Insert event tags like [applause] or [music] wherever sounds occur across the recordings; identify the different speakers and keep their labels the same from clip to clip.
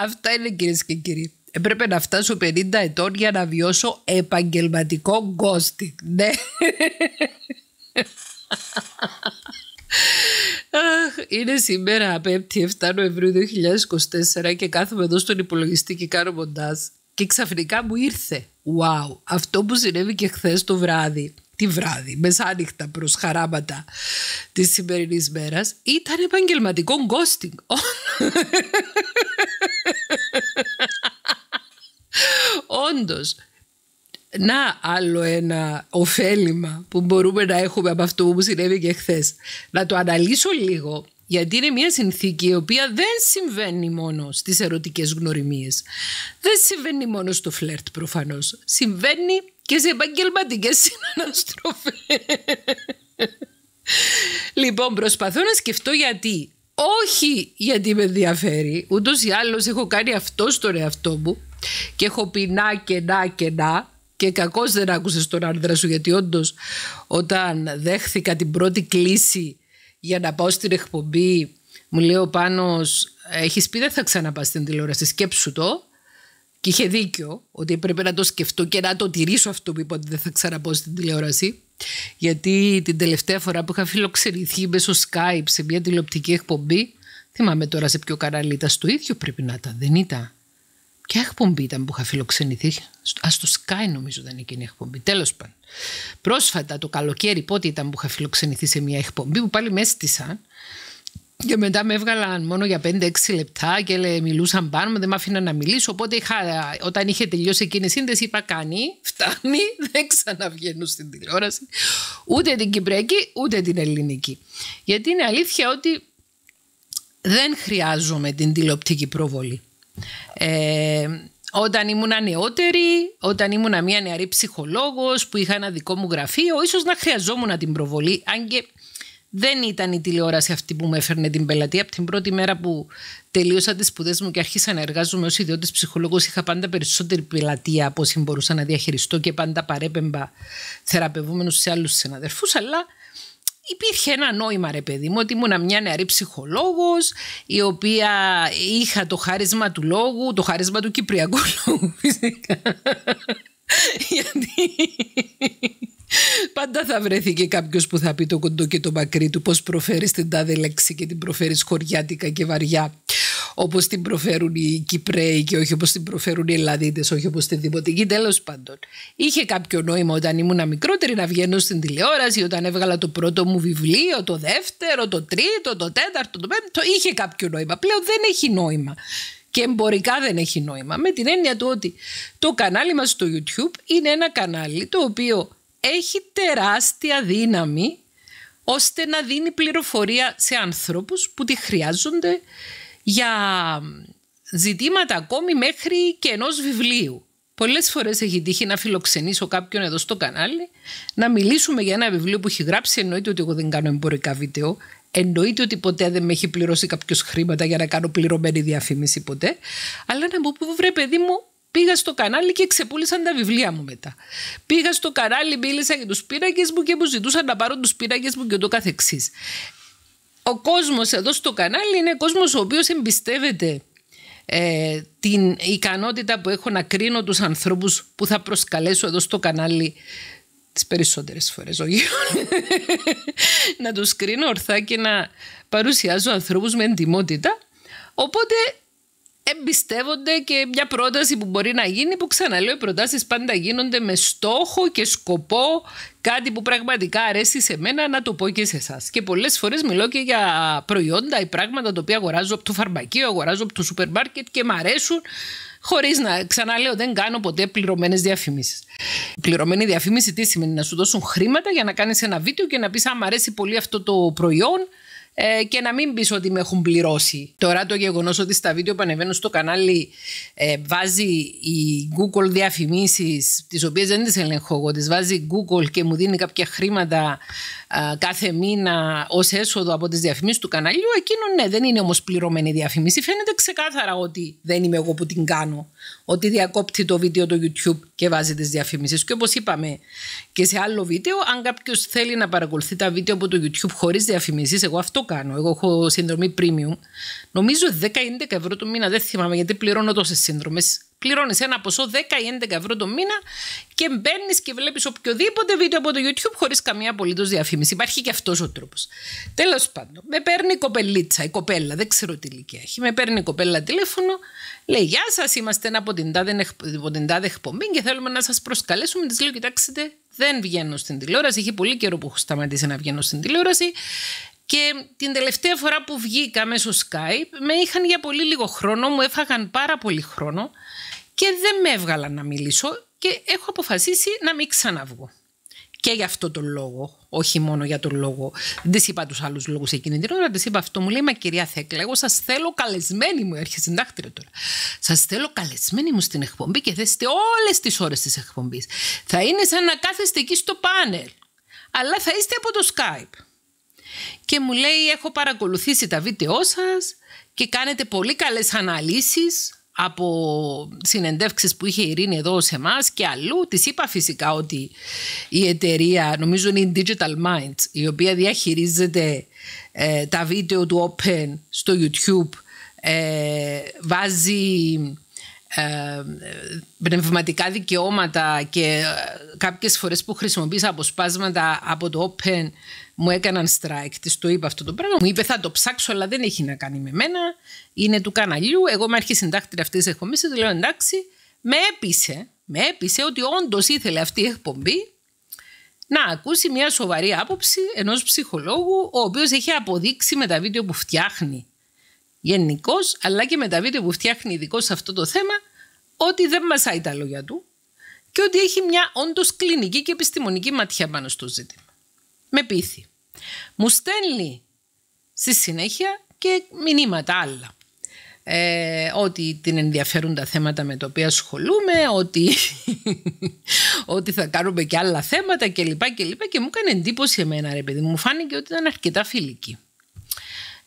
Speaker 1: Αυτά είναι κυρίες και κύριοι. Έπρεπε να φτάσω 50 ετών για να βιώσω επαγγελματικό γκόστι. Ναι. Αχ, είναι σήμερα 5η 7 Νοεμβρίου 2024 και κάθομαι εδώ στον υπολογιστή και κάνω μοντάζ. Και ξαφνικά μου ήρθε. Wow, αυτό που συνέβη και χθες το βράδυ, τη βράδυ, μεσάνυχτα προς χαράματα της σημερινής μέρας, ήταν επαγγελματικό γκόστινγκ. [laughs] Όντως, να άλλο ένα ωφέλιμα που μπορούμε να έχουμε από αυτό που μου συνέβη και χθες. Να το αναλύσω λίγο, γιατί είναι μια συνθήκη η οποία δεν συμβαίνει μόνο στις ερωτικές γνωριμίες. Δεν συμβαίνει μόνο στο φλερτ προφανώς. Συμβαίνει και σε επαγγελματικές [laughs] συναναστροφές. λοιπόν, προσπαθώ να σκεφτώ γιατί. Όχι γιατί με ενδιαφέρει, ούτως ή άλλως έχω κάνει αυτό στον εαυτό μου, και έχω πει να και να και να και κακώς δεν άκουσες τον άνδρα σου γιατί όντως όταν δέχθηκα την πρώτη κλίση για να πάω στην εκπομπή μου λέει ο Πάνος έχεις πει δεν θα ξαναπάς στην τηλεόραση σκέψου το και είχε δίκιο ότι έπρεπε να το σκεφτώ και να το τηρήσω αυτό που είπα ότι δεν θα ξαναπώ στην τηλεόραση. Γιατί την τελευταία φορά που είχα φιλοξενηθεί μέσω Skype σε μια τηλεοπτική εκπομπή, θυμάμαι τώρα σε ποιο κανάλι ήταν, στο ίδιο πρέπει να ήταν, δεν ήταν. Ποια εκπομπή ήταν που είχα φιλοξενηθεί. Α το Sky νομίζω ήταν εκείνη η εκπομπή. Τέλος πάντων. Πρόσφατα το καλοκαίρι πότε ήταν που είχα φιλοξενηθεί σε μια εκπομπή που πάλι με έστησαν. Και μετά με έβγαλαν μόνο για 5-6 λεπτά και μιλούσαν πάνω δεν με άφηναν να μιλήσω. Οπότε είχα, όταν είχε τελειώσει εκείνη η σύνδεση, είπα: Κάνει, φτάνει, [laughs] δεν ξαναβγαίνω στην τηλεόραση. Ούτε την Κυπριακή, ούτε την Ελληνική. Γιατί είναι αλήθεια ότι δεν χρειάζομαι την τηλεοπτική προβολή. Ε, όταν ήμουν νεότερη, όταν ήμουν μια νεαρή ψυχολόγος που είχα ένα δικό μου γραφείο, ίσως να χρειαζόμουν την προβολή, αν και δεν ήταν η τηλεόραση αυτή που με έφερνε την πελατεία. Από την πρώτη μέρα που τελείωσα τις σπουδές μου και άρχισα να εργάζομαι ως ιδιώτης ψυχολόγος, είχα πάντα περισσότερη πελατεία από όσοι μπορούσα να διαχειριστώ και πάντα παρέπεμπα θεραπευόμενου σε άλλους συναδερφού. Αλλά υπήρχε ένα νόημα ρε παιδί μου ότι ήμουν μια νεαρή ψυχολόγος η οποία είχα το χάρισμα του λόγου, το χάρισμα του κυπριακού λόγου φυσικά [laughs] γιατί Πάντα θα βρεθεί και κάποιος που θα πει το κοντό και το μακρύ του, πώς προφέρεις την τάδε λέξη και την προφέρεις χωριάτικα και βαριά. Όπως την προφέρουν οι Κυπραίοι και όχι όπως την προφέρουν οι Ελλαδίτες, όχι όπως την Δημοτική. Τέλος πάντων, είχε κάποιο νόημα όταν ήμουν μικρότερη να βγαίνω στην τηλεόραση, όταν έβγαλα το πρώτο μου βιβλίο, το δεύτερο, το τρίτο, το τέταρτο, το πέμπτο. Είχε κάποιο νόημα. Πλέον δεν έχει νόημα και εμπορικά δεν έχει νόημα. Με την έννοια του ότι το κανάλι μας στο YouTube είναι ένα κανάλι το οποίο έχει τεράστια δύναμη ώστε να δίνει πληροφορία σε ανθρώπους που τη χρειάζονται για ζητήματα ακόμη μέχρι και ενός βιβλίου. Πολλές φορές έχει τύχει να φιλοξενήσω κάποιον εδώ στο κανάλι, να μιλήσουμε για ένα βιβλίο που έχει γράψει, εννοείται ότι εγώ δεν κάνω εμπορικά βίντεο, εννοείται ότι ποτέ δεν με έχει πληρώσει κάποιος χρήματα για να κάνω πληρωμένη διαφήμιση ποτέ, αλλά να μου πω, βρε παιδί μου, Πήγα στο κανάλι και ξεπούλησαν τα βιβλία μου μετά. Πήγα στο κανάλι, μίλησα για τους πίνακες μου και μου ζητούσαν να πάρω τους πίνακες μου και το καθεξής. Ο κόσμος εδώ στο κανάλι είναι κόσμος ο οποίος εμπιστεύεται ε, την ικανότητα που έχω να κρίνω τους ανθρώπους που θα προσκαλέσω εδώ στο κανάλι τις περισσότερες φορές όχι [laughs] να τους κρίνω ορθά και να παρουσιάζω ανθρώπους με εντυμότητα οπότε εμπιστεύονται και μια πρόταση που μπορεί να γίνει που ξαναλέω οι προτάσεις πάντα γίνονται με στόχο και σκοπό κάτι που πραγματικά αρέσει σε μένα να το πω και σε εσάς. Και πολλές φορές μιλώ και για προϊόντα ή πράγματα τα οποία αγοράζω από το φαρμακείο, αγοράζω από το σούπερ μάρκετ και μ' αρέσουν Χωρίς να ξαναλέω, δεν κάνω ποτέ πληρωμένες διαφημίσεις. Πληρωμένη διαφήμιση τι σημαίνει, να σου δώσουν χρήματα για να κάνεις ένα βίντεο και να πεις: Αν αρέσει πολύ αυτό το προϊόν, ε, και να μην πεις ότι με έχουν πληρώσει. Τώρα το γεγονός ότι στα βίντεο που ανεβαίνω στο κανάλι ε, βάζει η Google διαφημίσεις, τις οποίες δεν τις ελέγχω εγώ, τις βάζει Google και μου δίνει κάποια χρήματα κάθε μήνα ως έσοδο από τις διαφημίσεις του καναλιού. Εκείνο ναι, δεν είναι όμως πληρωμένη διαφημίση. Φαίνεται ξεκάθαρα ότι δεν είμαι εγώ που την κάνω. Ότι διακόπτει το βίντεο το YouTube και βάζει τις διαφημίσεις. Και όπως είπαμε και σε άλλο βίντεο, αν κάποιος θέλει να παρακολουθεί τα βίντεο από το YouTube χωρίς διαφημίσεις, εγώ αυτό κάνω. Εγώ έχω συνδρομή premium. Νομίζω 10-11 ευρώ το μήνα, δεν θυμάμαι γιατί πληρώνω τόσες σύνδρομες Πληρώνεις ένα ποσό 10 ή 11 ευρώ το μήνα και μπαίνεις και βλέπεις οποιοδήποτε βίντεο από το YouTube χωρίς καμία απολύτως διαφήμιση. Υπάρχει και αυτός ο τρόπος. Τέλος πάντων, με παίρνει η κοπελίτσα, η κοπέλα, δεν ξέρω τι ηλικία έχει. Με παίρνει η κοπέλα τηλέφωνο, λέει Γεια σας, είμαστε ένα από την τάδε, τάδε εκπομπή και θέλουμε να σας προσκαλέσουμε. Της λέω: Κοιτάξτε, δεν βγαίνω στην τηλεόραση. έχει πολύ καιρό που έχω σταματήσει να βγαίνω στην τηλεόραση. Και την τελευταία φορά που βγήκα μέσω Skype, με είχαν για πολύ λίγο χρόνο, μου έφαγαν πάρα πολύ χρόνο και δεν με έβγαλα να μιλήσω και έχω αποφασίσει να μην ξαναβγω. Και για αυτό τον λόγο, όχι μόνο για τον λόγο. Δεν της είπα τους άλλους λόγους εκείνη την ώρα, της είπα αυτό. Μου λέει, Μα κυρία Θέκλα, εγώ σας θέλω καλεσμένη μου. Έρχεσαι συντάκτηρα τώρα. Σας θέλω καλεσμένη μου στην εκπομπή και θέστε όλες τις ώρες της εκπομπής. Θα είναι σαν να κάθεστε εκεί στο πάνελ. Αλλά θα είστε από το Skype. Και μου λέει, Έχω παρακολουθήσει τα βίντεο σας και κάνετε πολύ καλές αναλύσεις από συνεντεύξεις που είχε η Ειρήνη εδώ σε εμάς και αλλού της είπα φυσικά ότι η εταιρεία νομίζω είναι η Digital Minds η οποία διαχειρίζεται ε, τα βίντεο του Open στο YouTube ε, βάζει ε, πνευματικά δικαιώματα και ε, κάποιες φορές που χρησιμοποίησα αποσπάσματα από το Open μου έκαναν strike, της το είπα αυτό το πράγμα. Μου είπε θα το ψάξω αλλά δεν έχει να κάνει με μένα, είναι του καναλιού, εγώ είμαι αρχή συντάκτηρα αυτής της εκπομπής του λέω εντάξει, με έπεισε, με έπεισε ότι όντως ήθελε αυτή η εκπομπή να ακούσει μια σοβαρή άποψη ενός ψυχολόγου ο οποίος έχει αποδείξει με τα βίντεο που φτιάχνει γενικώς, αλλά και με τα βίντεο που φτιάχνει ειδικός σε αυτό το θέμα, ότι δεν μασάει τα λόγια του και ότι έχει μια όντως κλινική και επιστημονική ματιά πάνω στο ζήτημα. Με πείθει. Μου στέλνει στη συνέχεια και μηνύματα άλλα. Ε, ότι την ενδιαφέρουν τα θέματα με τα οποία ασχολούμαι, ότι, [laughs] ότι θα κάνουμε και άλλα θέματα κλπ. Και, και, και μου έκανε εντύπωση εμένα ρε παιδί μου, φάνηκε ότι ήταν αρκετά φιλική.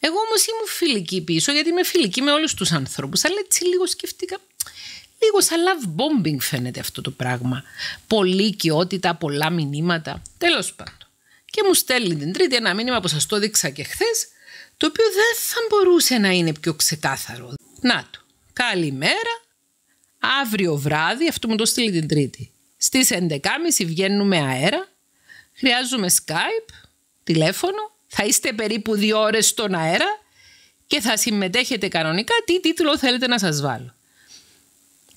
Speaker 1: Εγώ όμως ήμουν φιλική πίσω, γιατί είμαι φιλική με όλους τους ανθρώπους. Αλλά έτσι λίγο σκέφτηκα. Λίγο σαν love bombing φαίνεται αυτό το πράγμα. Πολύ οικειότητα, πολλά μηνύματα. Τέλος πάντων. Και μου στέλνει την Τρίτη ένα μήνυμα που σας το δείξα και χθες, το οποίο δεν θα μπορούσε να είναι πιο ξεκάθαρο. Να το Καλημέρα. Αύριο βράδυ, αυτό μου το στείλει την Τρίτη. Στις 11.30 βγαίνουμε αέρα. Χρειάζομαι Skype, τηλέφωνο θα είστε περίπου δύο ώρες στον αέρα και θα συμμετέχετε κανονικά τι τίτλο θέλετε να σας βάλω.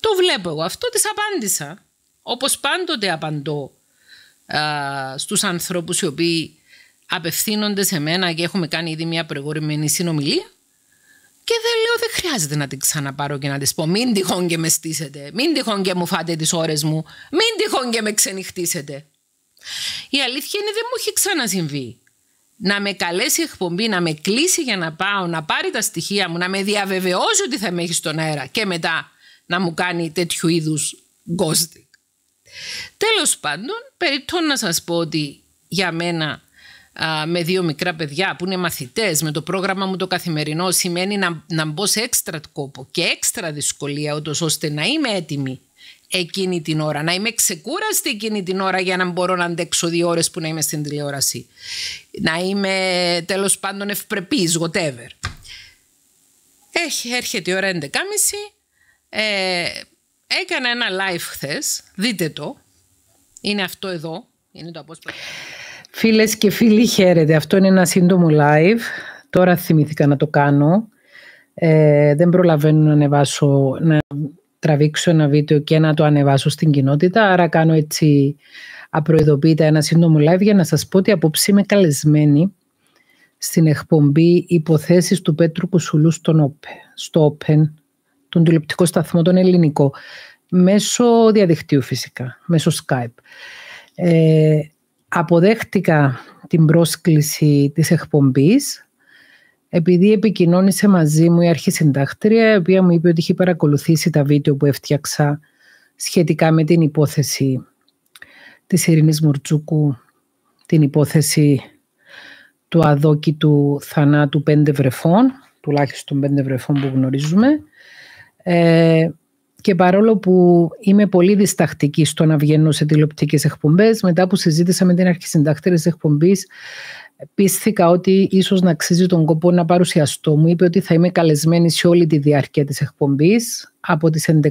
Speaker 1: Το βλέπω εγώ. Αυτό της απάντησα. Όπως πάντοτε απαντώ α, στους ανθρώπους οι οποίοι απευθύνονται σε μένα και έχουμε κάνει ήδη μια προηγούμενη συνομιλία και δεν λέω δεν χρειάζεται να την ξαναπάρω και να της πω μην τυχόν και με στήσετε, μην τυχόν και μου φάτε τις ώρες μου, μην τυχόν και με ξενυχτήσετε. Η αλήθεια είναι δεν μου έχει ξανασυμβεί να με καλέσει εκπομπή, να με κλείσει για να πάω, να πάρει τα στοιχεία μου, να με διαβεβαιώσει ότι θα με έχει στον αέρα και μετά να μου κάνει τέτοιου είδους ghosting. Τέλος πάντων, περιττώ να σας πω ότι για μένα α, με δύο μικρά παιδιά που είναι μαθητές με το πρόγραμμα μου το καθημερινό σημαίνει να, να μπω σε έξτρα κόπο και έξτρα δυσκολία ώστε να είμαι έτοιμη εκείνη την ώρα. Να είμαι ξεκούραστη εκείνη την ώρα για να μπορώ να αντέξω δύο ώρες που να είμαι στην τηλεόραση. Να είμαι τέλος πάντων ευπρεπής, whatever. Έχει, έρχεται η ώρα 11.30. Ε, έκανα ένα live χθες. Δείτε το. Είναι αυτό εδώ. Είναι το απόσπασμα. Φίλες και φίλοι χαίρετε. Αυτό είναι ένα σύντομο live. Τώρα θυμήθηκα να το κάνω. Ε, δεν προλαβαίνω να ανεβάσω... Να τραβήξω ένα βίντεο και να το ανεβάσω στην κοινότητα. Άρα κάνω έτσι απροειδοποιητά ένα σύντομο live για να σας πω ότι απόψη είμαι καλεσμένη στην εκπομπή «Υποθέσεις του Πέτρου Κουσουλού στον Open, στο Open, τον τηλεοπτικό σταθμό, τον ελληνικό, μέσω διαδικτύου φυσικά, μέσω Skype. Ε, αποδέχτηκα την πρόσκληση της εκπομπής επειδή επικοινώνησε μαζί μου η αρχισυντάκτρια, η οποία μου είπε ότι είχε παρακολουθήσει τα βίντεο που έφτιαξα σχετικά με την υπόθεση της Ειρήνης Μουρτσούκου, την υπόθεση του αδόκητου θανάτου πέντε βρεφών, τουλάχιστον πέντε βρεφών που γνωρίζουμε. Ε, και παρόλο που είμαι πολύ διστακτική στο να βγαίνω σε τηλεοπτικές εκπομπές, μετά που συζήτησα με την αρχισυντάκτρια της εκπομπής, πίστηκα ότι ίσως να αξίζει τον κόπο να παρουσιαστώ. Μου είπε ότι θα είμαι καλεσμένη σε όλη τη διάρκεια της εκπομπής, από τις 11.30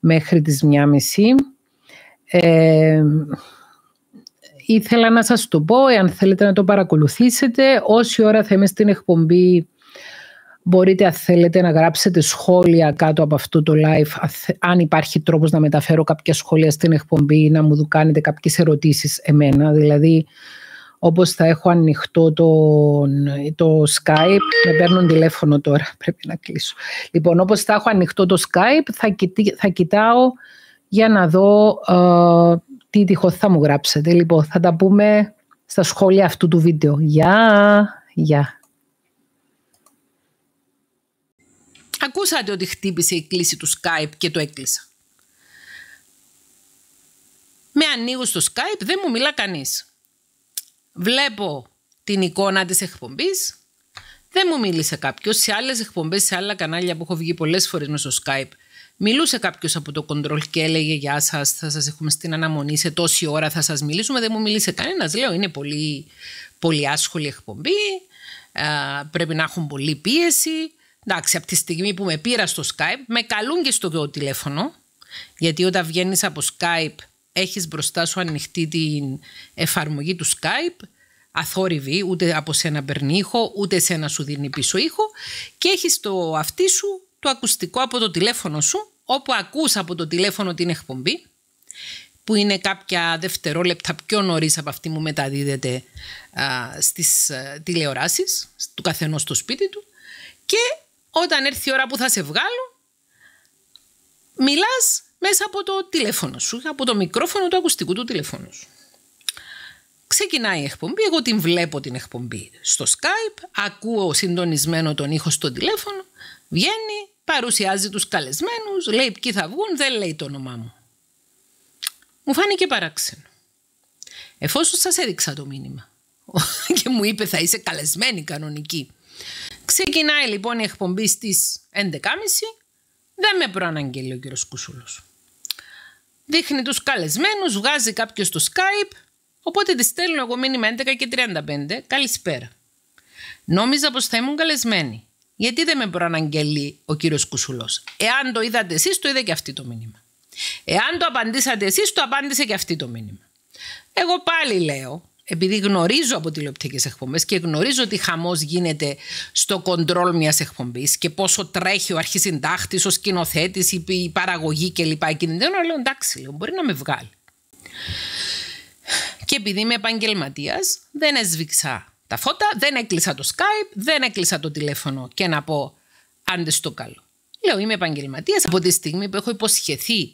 Speaker 1: μέχρι τις 1.30. Ε, ήθελα να σας το πω, εάν θέλετε να το παρακολουθήσετε, όση ώρα θα είμαι στην εκπομπή μπορείτε αν θέλετε να γράψετε σχόλια κάτω από αυτό το live αν υπάρχει τρόπος να μεταφέρω κάποια σχόλια στην εκπομπή ή να μου κάνετε κάποιες ερωτήσεις εμένα δηλαδή όπως θα έχω ανοιχτό το, το Skype, με παίρνουν τηλέφωνο τώρα, [laughs] πρέπει να κλείσω. Λοιπόν, όπως θα έχω ανοιχτό το Skype, θα, κοιτάω για να δω ε, τι τυχό θα μου γράψετε. Λοιπόν, θα τα πούμε στα σχόλια αυτού του βίντεο. Γεια! Γεια! Ακούσατε ότι χτύπησε η κλίση του Skype και το έκλεισα. Με ανοίγω στο Skype, δεν μου μιλά κανείς. Βλέπω την εικόνα της εκπομπής. Δεν μου μίλησε κάποιος. Σε άλλες εκπομπές, σε άλλα κανάλια που έχω βγει πολλές φορές στο Skype, μιλούσε κάποιος από το control και έλεγε «Γεια σας, θα σας έχουμε στην αναμονή, σε τόση ώρα θα σας μιλήσουμε». Δεν μου μίλησε κανένας. Λέω «Είναι πολύ, πολύ άσχολη εκπομπή, πρέπει να έχουν πολλή πίεση». Εντάξει, από τη στιγμή που με πήρα στο Skype, με καλούν και στο τηλέφωνο, γιατί όταν βγαίνεις από Skype έχεις μπροστά σου ανοιχτή την εφαρμογή του Skype αθόρυβη, ούτε από σένα παίρνει ήχο, ούτε σένα σου δίνει πίσω ήχο και έχεις το αυτί σου το ακουστικό από το τηλέφωνο σου όπου ακούς από το τηλέφωνο την εκπομπή που είναι κάποια δευτερόλεπτα πιο νωρίς από αυτή που μεταδίδεται α, στις ε, τηλεοράσεις του καθενός στο σπίτι του και όταν έρθει η ώρα που θα σε βγάλω μιλάς μέσα από το τηλέφωνο σου, από το μικρόφωνο του ακουστικού του τηλέφωνου σου. Ξεκινάει η εκπομπή, εγώ την βλέπω την εκπομπή στο Skype, ακούω συντονισμένο τον ήχο στο τηλέφωνο, βγαίνει, παρουσιάζει τους καλεσμένους, λέει ποιοι θα βγουν, δεν λέει το όνομά μου. Μου φάνηκε παράξενο. Εφόσον σας έδειξα το μήνυμα [laughs] και μου είπε θα είσαι καλεσμένη κανονική. Ξεκινάει λοιπόν η εκπομπή στις 11.30, δεν με προαναγγέλει ο κύριος Κουσούλος δείχνει τους καλεσμένους, βγάζει κάποιος στο Skype, οπότε τη στέλνω εγώ μήνυμα 11 και 35, καλησπέρα. Νόμιζα πως θα ήμουν καλεσμένη. Γιατί δεν με προαναγγελεί ο κύριος Κουσουλός. Εάν το είδατε εσείς, το είδε και αυτή το μήνυμα. Εάν το απαντήσατε εσείς, το απάντησε και αυτή το μήνυμα. Εγώ πάλι λέω, επειδή γνωρίζω από τηλεοπτικές εκπομπές και γνωρίζω ότι χαμός γίνεται στο κοντρόλ μιας εκπομπής και πόσο τρέχει ο αρχισυντάκτης, ο σκηνοθέτης, η παραγωγή κλπ. Εκείνη λέω εντάξει, λέω, μπορεί να με βγάλει. Και επειδή είμαι επαγγελματίας, δεν έσβηξα τα φώτα, δεν έκλεισα το Skype, δεν έκλεισα το τηλέφωνο και να πω άντε στο καλό. Λέω είμαι επαγγελματίας από τη στιγμή που έχω υποσχεθεί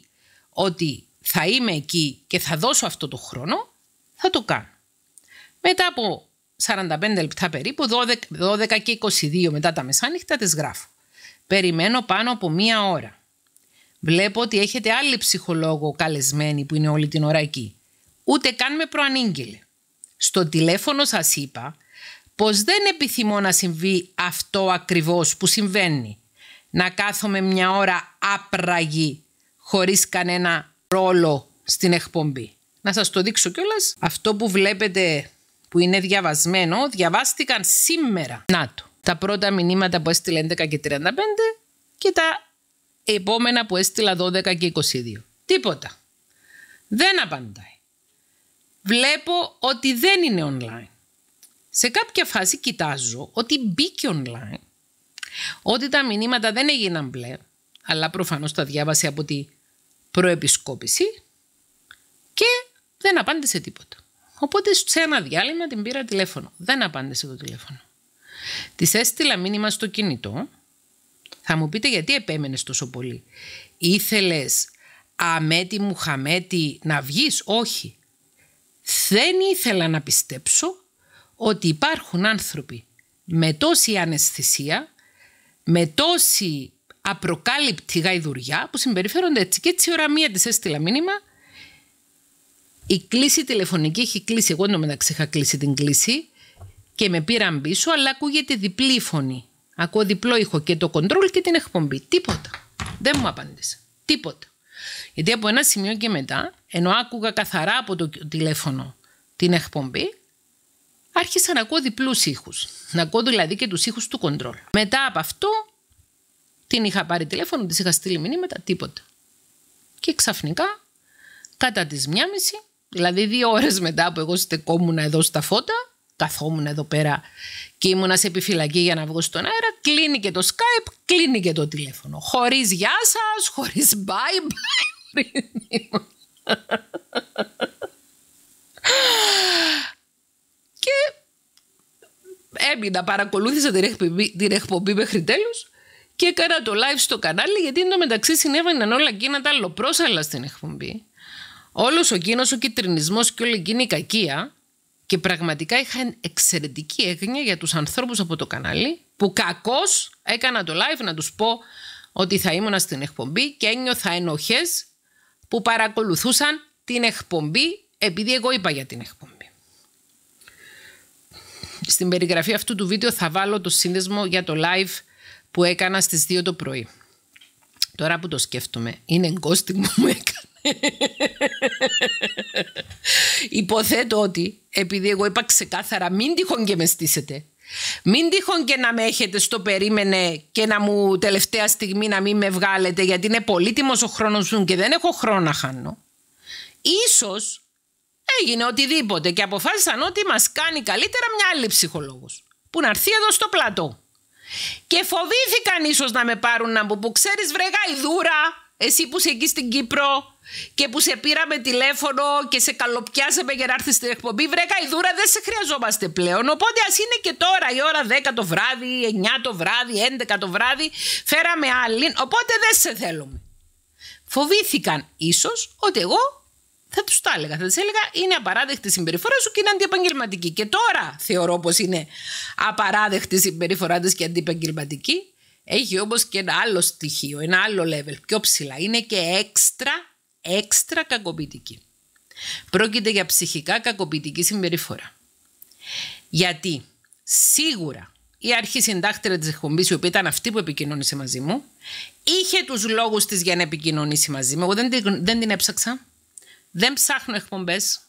Speaker 1: ότι θα είμαι εκεί και θα δώσω αυτό το χρόνο, θα το κάνω. Μετά από 45 λεπτά περίπου, 12, 12 και 22 μετά τα μεσάνυχτα, τις γράφω. Περιμένω πάνω από μία ώρα. Βλέπω ότι έχετε άλλη ψυχολόγο καλεσμένη που είναι όλη την ώρα εκεί. Ούτε καν με προανήγγειλε. Στο τηλέφωνο σας είπα πως δεν επιθυμώ να συμβεί αυτό ακριβώς που συμβαίνει. Να κάθομαι μια ώρα άπραγη χωρίς κανένα ρόλο στην εκπομπή. Να σας το δείξω κιόλας. Αυτό που βλέπετε που είναι διαβασμένο διαβάστηκαν σήμερα. Να το. Τα πρώτα μηνύματα που έστειλε 11 και 35 και τα επόμενα που έστειλα 12 και 22. Τίποτα. Δεν απαντάει. Βλέπω ότι δεν είναι online. Σε κάποια φάση κοιτάζω ότι μπήκε online, ότι τα μηνύματα δεν έγιναν μπλε, αλλά προφανώς τα διάβασε από τη προεπισκόπηση και δεν απάντησε τίποτα. Οπότε σε ένα διάλειμμα την πήρα τηλέφωνο. Δεν απάντησε το τηλέφωνο. Της έστειλα μήνυμα στο κινητό. Θα μου πείτε γιατί επέμενες τόσο πολύ. Ήθελες αμέτη μου χαμέτη να βγεις. Όχι. Δεν ήθελα να πιστέψω ότι υπάρχουν άνθρωποι με τόση αναισθησία, με τόση απροκάλυπτη γαϊδουριά που συμπεριφέρονται έτσι. Και έτσι ώρα μία της έστειλα μήνυμα η κλίση τηλεφωνική έχει κλείσει. Εγώ μεταξύ είχα κλείσει την κλίση και με πήραν πίσω, αλλά ακούγεται διπλή φωνή. Ακούω διπλό ήχο και το κοντρόλ και την εκπομπή. Τίποτα. Δεν μου απάντησε. Τίποτα. Γιατί από ένα σημείο και μετά, ενώ άκουγα καθαρά από το τηλέφωνο την εκπομπή, άρχισα να ακούω διπλούς ήχους. Να ακούω δηλαδή και τους ήχους του κοντρόλ. Μετά από αυτό, την είχα πάρει τηλέφωνο, τη είχα στείλει μηνύματα, τίποτα. Και ξαφνικά, κατά τις μία μισή, Δηλαδή δύο ώρες μετά που εγώ στεκόμουν εδώ στα φώτα, καθόμουν εδώ πέρα και ήμουνα σε επιφυλακή για να βγω στον αέρα, κλείνει και το Skype, κλείνει και το τηλέφωνο. Χωρίς γεια σας, χωρίς bye bye. και έμεινα, παρακολούθησα την εκπομπή, μέχρι τέλους και έκανα το live στο κανάλι γιατί εν τω μεταξύ συνέβαιναν όλα εκείνα τα στην εκπομπή Όλος εκείνος ο κυτρινισμός και όλη εκείνη η κακία. Και πραγματικά είχα εξαιρετική έγνοια για τους ανθρώπους από το κανάλι που κακώς έκανα το live να τους πω ότι θα ήμουν στην εκπομπή και ένιωθα ενοχές που παρακολουθούσαν την εκπομπή επειδή εγώ είπα για την εκπομπή. Στην περιγραφή αυτού του βίντεο θα βάλω το σύνδεσμο για το live που έκανα στις 2 το πρωί. Τώρα που το σκέφτομαι, είναι εγκόστικο [laughs] μου Υποθέτω ότι επειδή εγώ είπα ξεκάθαρα μην τυχόν και με στήσετε μην τυχόν και να με έχετε στο περίμενε και να μου τελευταία στιγμή να μην με βγάλετε γιατί είναι πολύτιμος ο χρόνος μου και δεν έχω χρόνο να χάνω. Ίσως έγινε οτιδήποτε και αποφάσισαν ότι μας κάνει καλύτερα μια άλλη ψυχολόγος που να έρθει εδώ στο πλατό. Και φοβήθηκαν ίσως να με πάρουν να μου που ξέρεις βρεγά η εσύ που είσαι εκεί στην Κύπρο και που σε πήραμε τηλέφωνο και σε καλοπιάσαμε για να έρθεις στην εκπομπή, βρέκα η δούρα, δεν σε χρειαζόμαστε πλέον. Οπότε ας είναι και τώρα η ώρα 10 το βράδυ, 9 το βράδυ, 11 το βράδυ, φέραμε άλλη. Οπότε δεν σε θέλουμε. Φοβήθηκαν ίσως ότι εγώ θα τους τα έλεγα. Θα του έλεγα είναι απαράδεκτη συμπεριφορά σου και είναι αντιεπαγγελματική. Και τώρα θεωρώ πως είναι απαράδεκτη η συμπεριφορά της και αντιεπαγγελματική έχει όμως και ένα άλλο στοιχείο, ένα άλλο level πιο ψηλά. Είναι και έξτρα, έξτρα κακοποιητική. Πρόκειται για ψυχικά κακοποιητική συμπεριφορά. Γιατί σίγουρα η αρχή συντάκτρια της εκπομπής, η οποία ήταν αυτή που επικοινώνησε μαζί μου, είχε τους λόγους της για να επικοινωνήσει μαζί μου. Εγώ δεν την, δεν έψαξα. Δεν ψάχνω εκπομπές.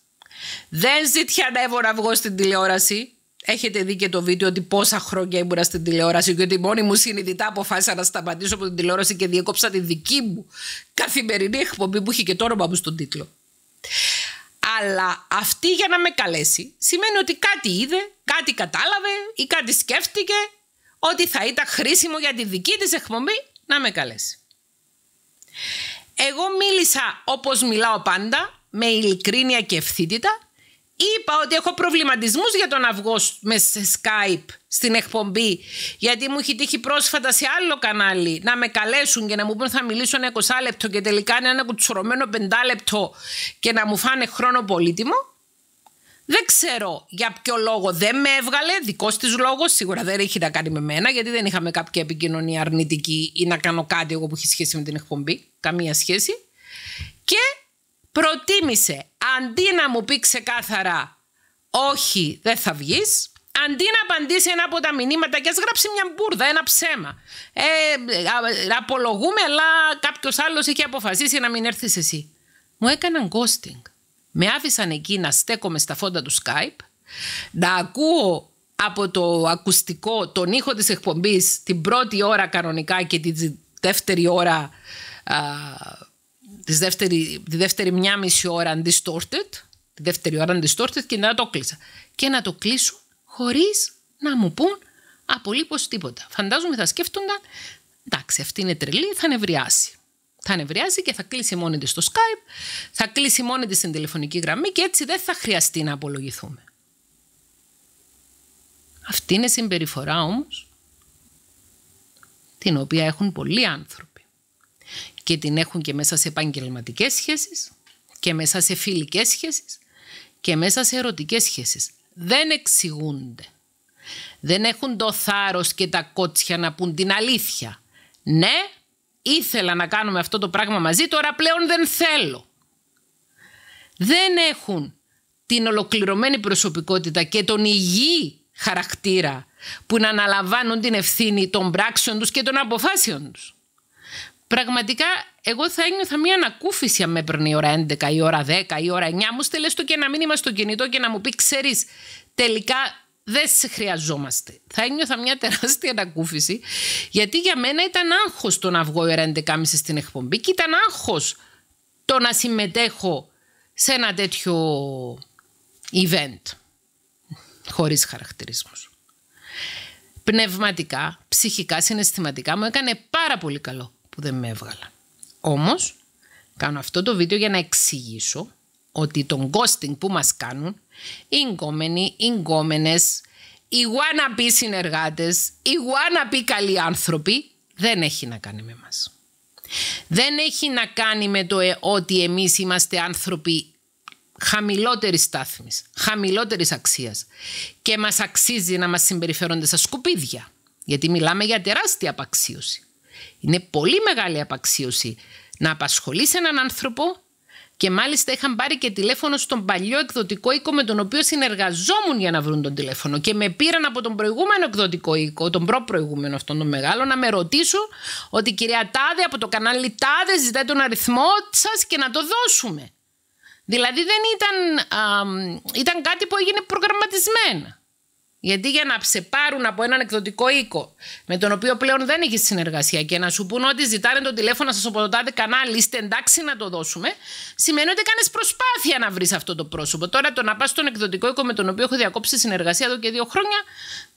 Speaker 1: Δεν ζητιανεύω να βγω στην τηλεόραση. Έχετε δει και το βίντεο ότι πόσα χρόνια ήμουνα στην τηλεόραση και ότι μόνη μου συνειδητά αποφάσισα να σταματήσω από την τηλεόραση και διέκοψα τη δική μου καθημερινή εκπομπή που είχε και το όνομα μου στον τίτλο. Αλλά αυτή για να με καλέσει σημαίνει ότι κάτι είδε, κάτι κατάλαβε ή κάτι σκέφτηκε ότι θα ήταν χρήσιμο για τη δική της εκπομπή να με καλέσει. Εγώ μίλησα όπως μιλάω πάντα, με ειλικρίνεια και ευθύτητα είπα ότι έχω προβληματισμούς για τον αυγό με Skype στην εκπομπή γιατί μου έχει τύχει πρόσφατα σε άλλο κανάλι να με καλέσουν και να μου πούν θα μιλήσω ένα 20 λεπτό και τελικά είναι ένα κουτσουρωμένο 5 λεπτό και να μου φάνε χρόνο πολύτιμο δεν ξέρω για ποιο λόγο δεν με έβγαλε, δικός της λόγος, σίγουρα δεν έχει να κάνει με μένα γιατί δεν είχαμε κάποια επικοινωνία αρνητική ή να κάνω κάτι εγώ που έχει σχέση με την εκπομπή, καμία σχέση και προτίμησε αντί να μου πει ξεκάθαρα όχι δεν θα βγεις αντί να απαντήσει ένα από τα μηνύματα και ας γράψει μια μπουρδα, ένα ψέμα. Ε, ε, απολογούμε αλλά κάποιος άλλος είχε αποφασίσει να μην έρθεις εσύ. Μου έκαναν ghosting. Με άφησαν εκεί να στέκομαι στα φόντα του Skype, να ακούω από το ακουστικό τον ήχο της εκπομπής την πρώτη ώρα κανονικά και τη δεύτερη ώρα δεύτερη, τη δεύτερη μια μισή ώρα distorted, τη δεύτερη ώρα distorted και να το κλείσα. Και να το κλείσω χωρίς να μου πούν απολύπως τίποτα. Φαντάζομαι θα σκέφτονταν, εντάξει αυτή είναι τρελή, θα νευριάσει. Θα νευριάσει και θα κλείσει μόνη της στο Skype, θα κλείσει μόνη της στην τηλεφωνική γραμμή και έτσι δεν θα χρειαστεί να απολογηθούμε. Αυτή είναι συμπεριφορά όμως την οποία έχουν πολλοί άνθρωποι και την έχουν και μέσα σε επαγγελματικές σχέσεις και μέσα σε φιλικές σχέσεις και μέσα σε ερωτικές σχέσεις. Δεν εξηγούνται. Δεν έχουν το θάρρος και τα κότσια να πούν την αλήθεια. Ναι, ήθελα να κάνουμε αυτό το πράγμα μαζί, τώρα πλέον δεν θέλω. Δεν έχουν την ολοκληρωμένη προσωπικότητα και τον υγιή χαρακτήρα που να αναλαμβάνουν την ευθύνη των πράξεων τους και των αποφάσεων τους. Πραγματικά, εγώ θα ένιωθα μια ανακούφιση αν με έπαιρνε η ώρα 11, η ώρα 10, η ώρα 9. Μου στέλνει και ένα μήνυμα στο κινητό και να μου πει: Ξέρεις, τελικά δεν σε χρειαζόμαστε. Θα ένιωθα μια τεράστια ανακούφιση, γιατί για μένα ήταν άγχος το να βγω η ώρα 11.30 στην εκπομπή και ήταν άγχος το να συμμετέχω σε ένα τέτοιο event, χωρίς χαρακτηρισμούς. Πνευματικά, ψυχικά, συναισθηματικά μου έκανε πάρα πολύ καλό που δεν με έβγαλα. Όμως, κάνω αυτό το βίντεο για να εξηγήσω ότι τον ghosting που μας κάνουν οι γκόμενοι, οι εγκόμενες, οι wannabe συνεργάτες, οι wannabe καλοί άνθρωποι δεν έχει να κάνει με μας. Δεν έχει να κάνει με το ε, ότι εμείς είμαστε άνθρωποι χαμηλότερης στάθμης, χαμηλότερης αξίας και μας αξίζει να μας συμπεριφέρονται στα σκουπίδια γιατί μιλάμε για τεράστια απαξίωση. Είναι πολύ μεγάλη απαξίωση να απασχολείς έναν άνθρωπο και μάλιστα είχαν πάρει και τηλέφωνο στον παλιό εκδοτικό οίκο με τον οποίο συνεργαζόμουν για να βρουν τον τηλέφωνο. Και με πήραν από τον προηγούμενο εκδοτικό οίκο, τον προπροηγούμενο αυτόν τον μεγάλο, να με ρωτήσουν ότι κυρία Τάδε από το κανάλι Τάδε ζητάει τον αριθμό σας και να το δώσουμε. Δηλαδή δεν ήταν, ήταν κάτι που έγινε προγραμματισμένα. Γιατί για να σε πάρουν από έναν εκδοτικό οίκο, με τον οποίο πλέον δεν έχεις συνεργασία και να σου πούν ότι ζητάνε το τηλέφωνο σα από το κανάλι, είστε εντάξει να το δώσουμε, σημαίνει ότι έκανε προσπάθεια να βρεις αυτό το πρόσωπο. Τώρα το να πας στον εκδοτικό οίκο με τον οποίο έχω διακόψει συνεργασία εδώ και δύο χρόνια,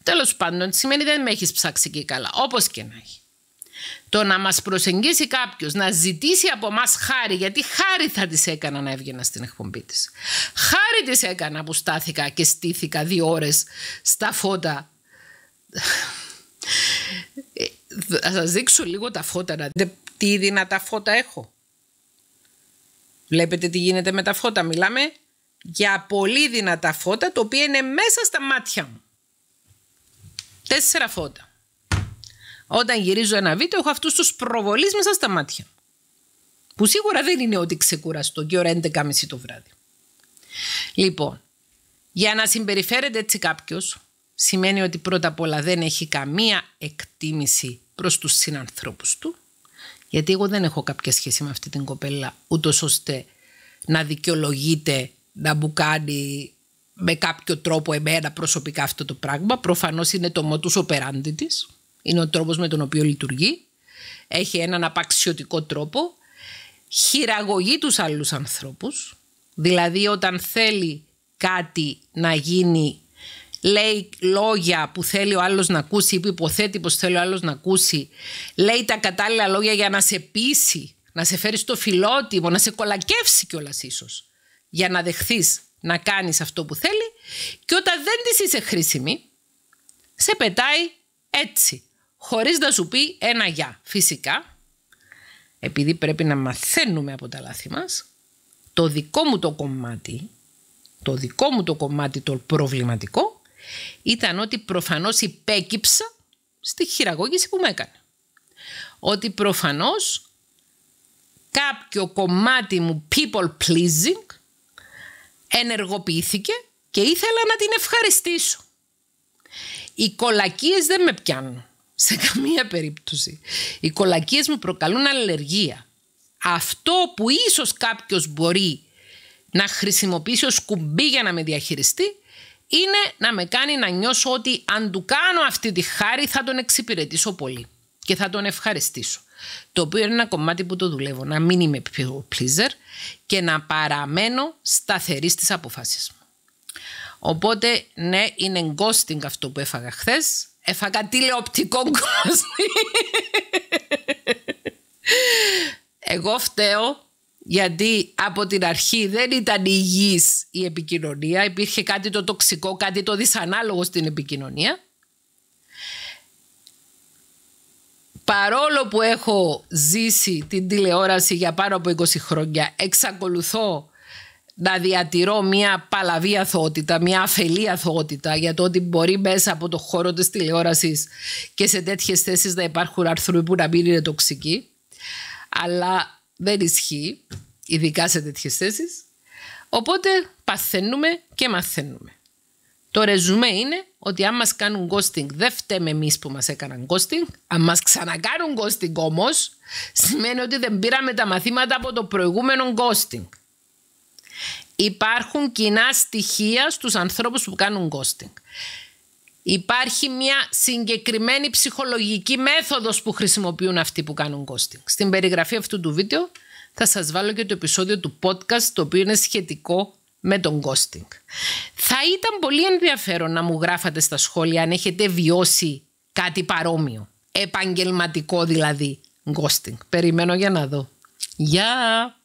Speaker 1: τέλος πάντων, σημαίνει δεν με έχεις ψάξει και καλά. Όπως και να έχει. Το να μας προσεγγίσει κάποιος, να ζητήσει από εμά χάρη, γιατί χάρη θα της έκανα να έβγαινα στην εκπομπή της. Χάρη της έκανα που στάθηκα και στήθηκα δύο ώρες στα φώτα. Ε, θα σας δείξω λίγο τα φώτα, τι δυνατά φώτα έχω. Βλέπετε τι γίνεται με τα φώτα. Μιλάμε για πολύ δυνατά φώτα, το οποίο είναι μέσα στα μάτια μου. Τέσσερα φώτα. Όταν γυρίζω ένα βίντεο, έχω αυτούς τους προβολείς μέσα στα μάτια. Που σίγουρα δεν είναι ότι ξεκουραστώ και ώρα 11.30 το βράδυ. Λοιπόν, για να συμπεριφέρεται έτσι κάποιος, σημαίνει ότι πρώτα απ' όλα δεν έχει καμία εκτίμηση προς τους συνανθρώπους του, γιατί εγώ δεν έχω κάποια σχέση με αυτή την κοπέλα, ούτως ώστε να δικαιολογείται να μου κάνει με κάποιο τρόπο εμένα προσωπικά αυτό το πράγμα. Προφανώς είναι το μότους περάντη της είναι ο τρόπος με τον οποίο λειτουργεί, έχει έναν απαξιωτικό τρόπο, χειραγωγεί τους άλλους ανθρώπους, δηλαδή όταν θέλει κάτι να γίνει, λέει λόγια που θέλει ο άλλος να ακούσει ή που υποθέτει πως θέλει ο άλλος να ακούσει, λέει τα κατάλληλα λόγια για να σε πείσει, να σε φέρει στο φιλότιμο, να σε κολακεύσει κιόλας ίσως, για να δεχθείς να κάνεις αυτό που θέλει και όταν δεν της είσαι χρήσιμη, σε πετάει έτσι χωρίς να σου πει ένα «για». Φυσικά, επειδή πρέπει να μαθαίνουμε από τα λάθη μας, το δικό μου το κομμάτι, το δικό μου το κομμάτι το προβληματικό, ήταν ότι προφανώς υπέκυψα στη χειραγώγηση που με έκανε. Ότι προφανώς κάποιο κομμάτι μου people pleasing ενεργοποιήθηκε και ήθελα να την ευχαριστήσω. Οι κολακίες δεν με πιάνουν. Σε καμία περίπτωση. Οι κολακίες μου προκαλούν αλλεργία. Αυτό που ίσως κάποιος μπορεί να χρησιμοποιήσει ως κουμπί για να με διαχειριστεί είναι να με κάνει να νιώσω ότι αν του κάνω αυτή τη χάρη θα τον εξυπηρετήσω πολύ και θα τον ευχαριστήσω. Το οποίο είναι ένα κομμάτι που το δουλεύω, να μην είμαι πιο και να παραμένω σταθερή στις αποφάσεις μου. Οπότε ναι, είναι γκόστινγκ αυτό που έφαγα χθες, Έφαγα τηλεοπτικό κόσμο. Εγώ φταίω γιατί από την αρχή δεν ήταν υγιής η επικοινωνία. Υπήρχε κάτι το τοξικό, κάτι το δυσανάλογο στην επικοινωνία. Παρόλο που έχω ζήσει την τηλεόραση για πάνω από 20 χρόνια, εξακολουθώ να διατηρώ μια παλαβή αθωότητα, μια αφελή αθωότητα για το ότι μπορεί μέσα από το χώρο της τηλεόρασης και σε τέτοιες θέσεις να υπάρχουν αρθροί που να μην είναι τοξικοί. Αλλά δεν ισχύει, ειδικά σε τέτοιες θέσεις. Οπότε παθαίνουμε και μαθαίνουμε. Το ρεζουμέ είναι ότι αν μας κάνουν ghosting, δεν φταίμε εμείς που μας έκαναν ghosting. Αν μας ξανακάνουν ghosting όμως, σημαίνει ότι δεν πήραμε τα μαθήματα από το προηγούμενο ghosting. Υπάρχουν κοινά στοιχεία στους ανθρώπους που κάνουν ghosting. Υπάρχει μια συγκεκριμένη ψυχολογική μέθοδος που χρησιμοποιούν αυτοί που κάνουν ghosting. Στην περιγραφή αυτού του βίντεο θα σας βάλω και το επεισόδιο του podcast το οποίο είναι σχετικό με τον ghosting. Θα ήταν πολύ ενδιαφέρον να μου γράφατε στα σχόλια αν έχετε βιώσει κάτι παρόμοιο. Επαγγελματικό δηλαδή ghosting. Περιμένω για να δω. Γεια!